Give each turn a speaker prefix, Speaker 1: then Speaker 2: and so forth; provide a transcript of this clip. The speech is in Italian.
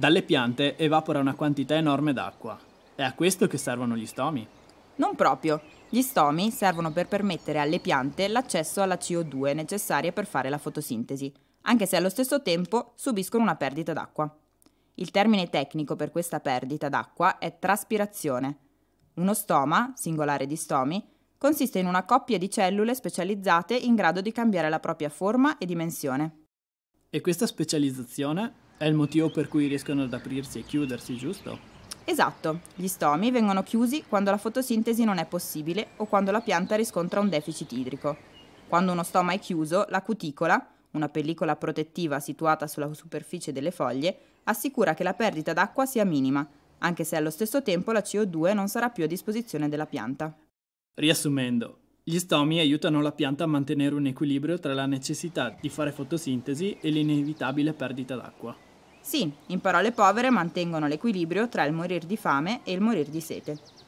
Speaker 1: Dalle piante evapora una quantità enorme d'acqua. È a
Speaker 2: questo che servono gli stomi? Non proprio. Gli stomi servono per permettere alle piante l'accesso alla CO2 necessaria per fare la fotosintesi, anche se allo stesso tempo subiscono una perdita d'acqua. Il termine tecnico per questa perdita d'acqua è traspirazione. Uno stoma, singolare di stomi, consiste in una coppia di cellule specializzate in grado di cambiare la propria forma e dimensione.
Speaker 1: E questa specializzazione è il motivo per cui riescono ad aprirsi e chiudersi, giusto?
Speaker 2: Esatto, gli stomi vengono chiusi quando la fotosintesi non è possibile o quando la pianta riscontra un deficit idrico. Quando uno stoma è chiuso, la cuticola, una pellicola protettiva situata sulla superficie delle foglie, assicura che la perdita d'acqua sia minima, anche se allo stesso tempo la CO2 non sarà più a disposizione della pianta.
Speaker 1: Riassumendo, gli stomi aiutano la pianta a mantenere un equilibrio tra la necessità di fare fotosintesi e l'inevitabile perdita
Speaker 2: d'acqua. Sì, in parole povere mantengono l'equilibrio tra il morir di fame e il morir di sete.